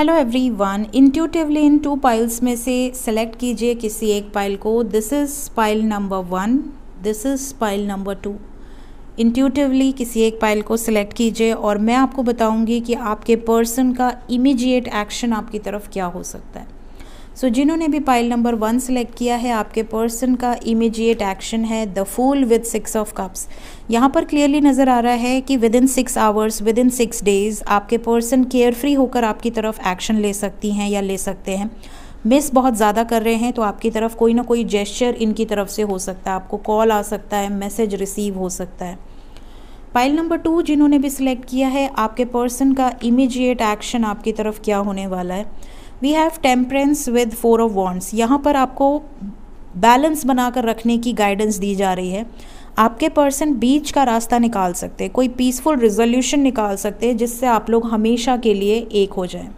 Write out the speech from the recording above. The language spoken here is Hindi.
hello everyone intuitively in two piles में से सेलेक्ट कीजिए किसी एक पाइल को this is pile number one this is pile number two intuitively किसी एक पाइल को सिलेक्ट कीजिए और मैं आपको बताऊंगी कि आपके पर्सन का इमीडिएट एक्शन आपकी तरफ क्या हो सकता है सो so, जिन्होंने भी पाइल नंबर वन सेलेक्ट किया है आपके पर्सन का इमीजिएट एक्शन है the fool with six of cups यहाँ पर क्लियरली नज़र आ रहा है कि within six hours within six days आपके पर्सन केयर फ्री होकर आपकी तरफ एक्शन ले सकती हैं या ले सकते हैं मिस बहुत ज़्यादा कर रहे हैं तो आपकी तरफ कोई ना कोई जेस्चर इनकी तरफ से हो सकता है आपको कॉल आ सकता है मैसेज रिसीव हो सकता है पाइल नंबर टू जिन्होंने भी सिलेक्ट किया है आपके पर्सन का इमीजिएट एक्शन आपकी तरफ क्या होने वाला है we have temperance with four of wands यहाँ पर आपको बैलेंस बनाकर रखने की गाइडेंस दी जा रही है आपके पर्सन बीच का रास्ता निकाल सकते हैं कोई पीसफुल रिजोल्यूशन निकाल सकते हैं जिससे आप लोग हमेशा के लिए एक हो जाएं